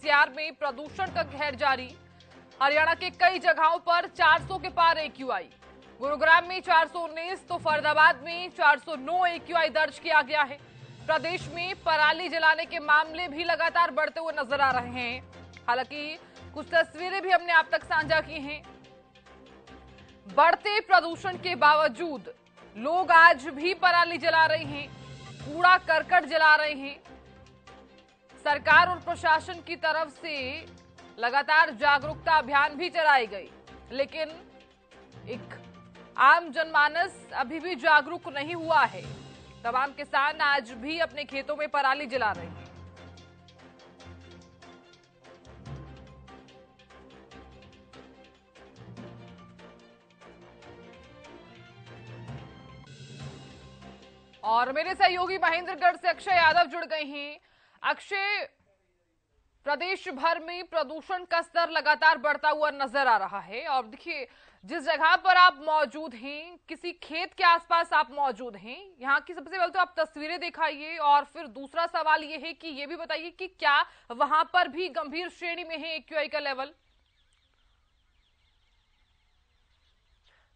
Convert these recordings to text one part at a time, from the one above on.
NCR में प्रदूषण का कहर जारी हरियाणा के कई जगहों पर 400 के पार एक्यूआई गुरुग्राम में चार तो फरीदाबाद में 409 सौ दर्ज किया गया है प्रदेश में पराली जलाने के मामले भी लगातार बढ़ते हुए नजर आ रहे हैं हालांकि कुछ तस्वीरें भी हमने आप तक साझा की हैं बढ़ते प्रदूषण के बावजूद लोग आज भी पराली जला रहे हैं कूड़ा करकट जला रहे हैं सरकार और प्रशासन की तरफ से लगातार जागरूकता अभियान भी चलाई गई लेकिन एक आम जनमानस अभी भी जागरूक नहीं हुआ है तमाम किसान आज भी अपने खेतों में पराली जला रहे हैं और मेरे सहयोगी महेंद्रगढ़ से अक्षय यादव जुड़ गए हैं अक्षय प्रदेश भर में प्रदूषण का स्तर लगातार बढ़ता हुआ नजर आ रहा है और देखिए जिस जगह पर आप मौजूद हैं किसी खेत के आसपास आप मौजूद हैं यहाँ की सबसे पहले तो आप तस्वीरें दिखाइए और फिर दूसरा सवाल ये है कि ये भी बताइए कि क्या वहां पर भी गंभीर श्रेणी में है एक का लेवल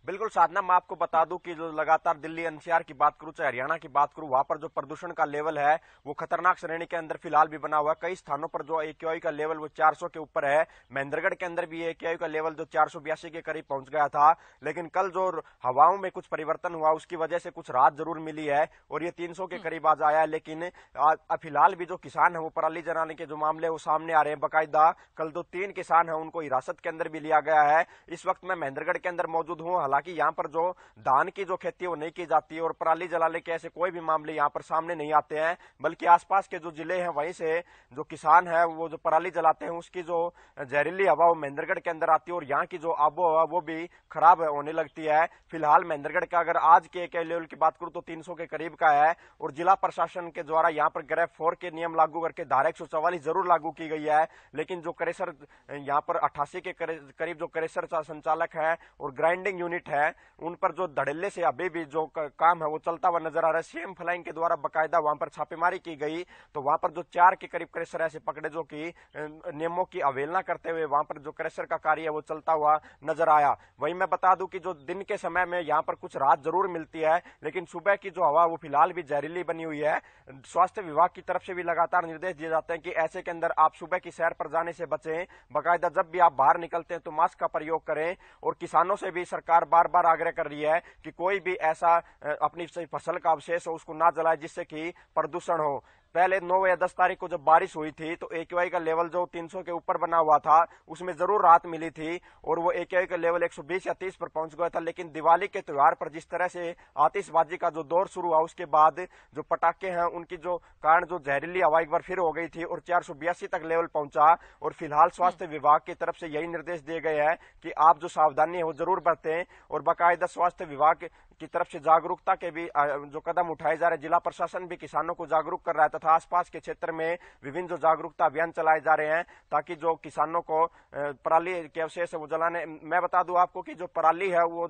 बिल्कुल साधना मैं आपको बता दूं कि जो लगातार दिल्ली एनसीआर की बात करूं चाहे हरियाणा की बात करूं वहां पर जो प्रदूषण का लेवल है वो खतरनाक श्रेणी के अंदर फिलहाल भी बना हुआ है कई स्थानों पर जो एक्यूआई का लेवल वो 400 के ऊपर है महेंद्रगढ़ के अंदर भी एक्यूआई का लेवल जो चार के करीब पहुंच गया था लेकिन कल जो हवाओं में कुछ परिवर्तन हुआ उसकी वजह से कुछ राहत जरूर मिली है और ये तीन के हम्म। करीब आज आया है लेकिन फिलहाल भी जो किसान है वो पराली जलाने के जो मामले वो सामने आ रहे हैं बाकायदा कल जो तीन किसान है उनको हिरासत के अंदर भी लिया गया है इस वक्त मैं महेंद्रगढ़ के अंदर मौजूद हूँ हालांकि यहाँ पर जो धान की जो खेती वो नहीं की जाती और पराली जलाने के ऐसे कोई भी मामले यहाँ पर सामने नहीं आते हैं बल्कि आसपास के जो जिले हैं वहीं से जो किसान है वो जो पराली जलाते हैं उसकी जो जहरीली हवा वो महेंद्रगढ़ के अंदर आती है और यहाँ की जो आबो हवा वो भी खराब होने लगती है फिलहाल महेंद्रगढ़ का अगर आज के एक लेवल की बात करूँ तो तीन के करीब का है और जिला प्रशासन के द्वारा यहाँ पर ग्रेफ फोर के नियम लागू करके धारा एक जरूर लागू की गई है लेकिन जो करेसर यहाँ पर अट्ठासी के करीब जो करेसर संचालक है और ग्राइंडिंग यूनिट यूनिट है उन पर जो धड़ल्ले से अभी भी जो काम है वो चलता हुआ नजर आ रहा है सीएम फ्लाइंग के द्वारा बकायदा वहां पर छापेमारी की गई तो वहां पर जो चार के करीब क्रेशर ऐसे पकड़े जो कि नियमों की अवेलना करते हुए वहां पर जो क्रेशर का कार्य है वो चलता हुआ नजर आया वही मैं बता दू की जो दिन के समय में यहाँ पर कुछ रात जरूर मिलती है लेकिन सुबह की जो हवा वो फिलहाल भी जहरीली बनी हुई है स्वास्थ्य विभाग की तरफ से भी लगातार निर्देश दिए जाते हैं कि ऐसे के अंदर आप सुबह की सैर पर जाने से बचें बाकायदा जब भी आप बाहर निकलते हैं तो मास्क का प्रयोग करें और किसानों से भी सरकार बार बार आग्रह कर रही है कि कोई भी ऐसा अपनी फसल का अवशेष हो उसको ना जलाए जिससे कि प्रदूषण हो पहले नौ या दस तारीख को जब बारिश हुई थी तो एक का लेवल जो 300 के ऊपर बना हुआ था उसमें जरूर रात मिली थी और वो एक का लेवल 120 या 30 पर पहुंच गया था लेकिन दिवाली के त्योहार पर जिस तरह से आतिशबाजी का जो दौर शुरू हुआ उसके बाद जो पटाखे हैं उनकी जो कारण जो जहरीली हवा एक बार फिर हो गई थी और चार तक लेवल पहुंचा और फिलहाल स्वास्थ्य विभाग की तरफ से यही निर्देश दिए गए हैं कि आप जो सावधानी है वो जरूर बरतें और बाकायदा स्वास्थ्य विभाग की तरफ से जागरूकता के भी जो कदम उठाए जा रहे जिला प्रशासन भी किसानों को जागरूक कर रहा है तथा आसपास के क्षेत्र में विभिन्न जो जागरूकता अभियान चलाए जा रहे हैं ताकि जो किसानों को पराली के अवशेष वो जलाने मैं बता दूं आपको कि जो पराली है वो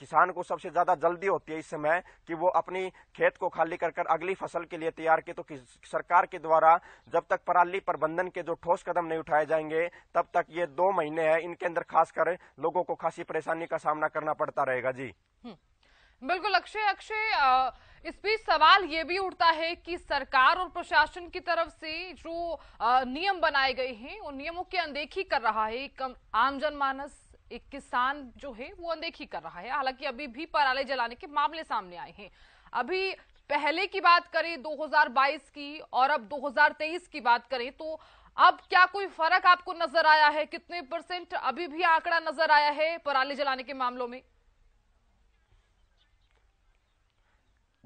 किसान को सबसे ज्यादा जल्दी होती है इस समय कि वो अपनी खेत को खाली कर अगली फसल के लिए तैयार की तो सरकार के द्वारा जब तक पराली प्रबंधन के जो ठोस कदम नहीं उठाए जाएंगे तब तक ये दो महीने हैं इनके अंदर खासकर लोगों को खासी परेशानी का सामना करना पड़ता रहेगा जी हम्म। बिल्कुल अक्षय अक्षय इस बीच सवाल ये भी उठता है कि सरकार और प्रशासन की तरफ से जो नियम बनाए गए हैं उन नियमों की अनदेखी कर रहा है एक आम जनमानस एक किसान जो है वो अनदेखी कर रहा है हालांकि अभी भी पराले जलाने के मामले सामने आए हैं अभी पहले की बात करें 2022 की और अब 2023 की बात करें तो अब क्या कोई फर्क आपको नजर आया है कितने परसेंट अभी भी आंकड़ा नजर आया है पराले जलाने के मामलों में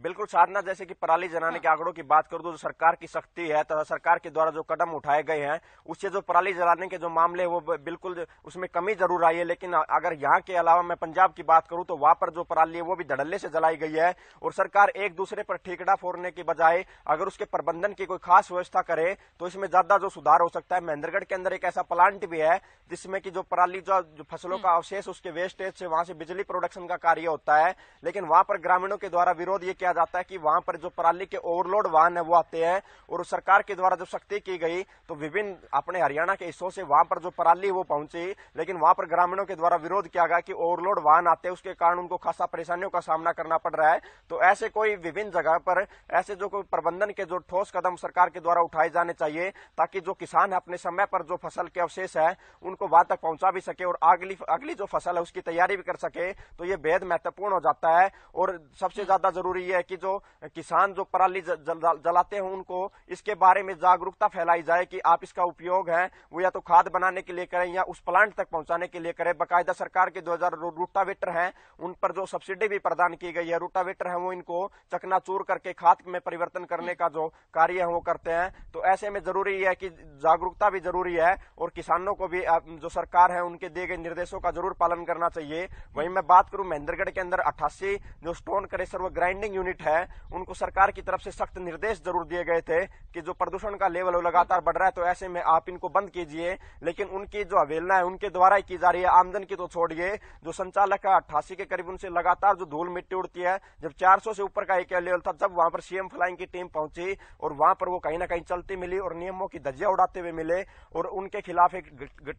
बिल्कुल साधना जैसे कि पराली जलाने के हाँ। आंकड़ों की बात करूँ तो जो सरकार की सख्ती है तथा तो सरकार के द्वारा जो कदम उठाए गए हैं उससे जो पराली जलाने के जो मामले वो बिल्कुल उसमें कमी जरूर आई है लेकिन अगर यहाँ के अलावा मैं पंजाब की बात करूँ तो वहां पर जो पराली है वो भी धड़ल्ले से जलाई गई है और सरकार एक दूसरे पर ठेकड़ा फोड़ने के बजाय अगर उसके प्रबंधन की कोई खास व्यवस्था करे तो इसमें ज्यादा जो सुधार हो सकता है महेंद्रगढ़ के अंदर एक ऐसा प्लांट भी है जिसमें की जो पराली जो फसलों हम्म। का अवशेष उसके वेस्टेज से वहां से बिजली प्रोडक्शन का कार्य होता है लेकिन वहां पर ग्रामीणों के द्वारा विरोध ये किया किया जाता है कि वहां पर जो पराली के ओवरलोड वाहन है वो आते हैं और सरकार के द्वारा जब सख्ती की गई तो विभिन्न अपने हरियाणा के हिस्सों से वहां पर जो पराली वो पहुंची लेकिन वहां पर ग्रामीणों के द्वारा विरोध किया गया कि ओवरलोड वाहन आते हैं उसके कारण उनको खासा परेशानियों का सामना करना पड़ रहा है तो ऐसे कोई विभिन्न जगह पर ऐसे जो कोई प्रबंधन के जो ठोस कदम सरकार के द्वारा उठाए जाने चाहिए ताकि जो किसान है अपने समय पर जो फसल के अवशेष है उनको वहां तक पहुंचा भी सके और अगली अगली जो फसल है उसकी तैयारी भी कर सके तो ये बेहद महत्वपूर्ण हो जाता है और सबसे ज्यादा जरूरी यह है कि जो किसान जो पराली जलाते हैं उनको इसके बारे में जागरूकता फैलाई जाए कि आप इसका उपयोग है वो या तो खाद बनाने के लिए करें या उस प्लांट तक पहुंचाने के लिए करें बाकायदा सरकार के दो हजार रूटावेटर है उन पर जो सब्सिडी भी प्रदान की गई है रूटावेटर है वो इनको चकनाचूर करके खाद में परिवर्तन करने का जो कार्य है वो करते हैं तो ऐसे में जरूरी है कि जागरूकता भी जरूरी है और किसानों को भी जो सरकार है उनके दिए गए निर्देशों का जरूर पालन करना चाहिए वहीं मैं बात करूं महेंद्रगढ़ के अंदर अट्ठासी जो स्टोन करेसर व ग्राइंडिंग यूनिट है उनको सरकार की तरफ से सख्त निर्देश जरूर दिए गए थे कि जो प्रदूषण का लेवल लगातार बढ़ रहा है तो ऐसे में आप इनको बंद कीजिए लेकिन उनकी जो अवेलना है उनके द्वारा ही की जा रही है आमदन की तो छोड़िए जो संचालक है अट्ठासी के करीब उनसे लगातार जो धूल मिट्टी उड़ती है जब चार से ऊपर का एक लेवल था जब वहां पर सीएम फ्लाइंग की टीम पहुंची और वहां पर वो कहीं ना कहीं चलती मिली और नियमों की धज्जिया उड़ाते हुए मिले और उनके खिलाफ एक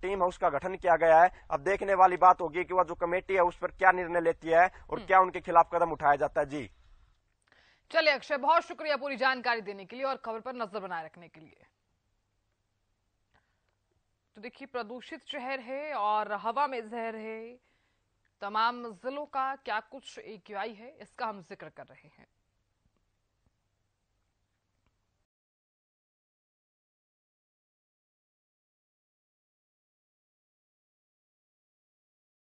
टीम है उसका गठन किया गया है अब देखने वाली बात होगी कि वह जो कमेटी है उस पर क्या निर्णय लेती है और हम्म। क्या उनके खिलाफ कदम उठाया जाता है जी चले अक्षय बहुत शुक्रिया पूरी जानकारी देने के लिए और खबर पर नजर बनाए रखने के लिए तो देखिए प्रदूषित शहर है और हवा में जहर है तमाम जिलों का क्या कुछ एक है इसका हम जिक्र कर रहे हैं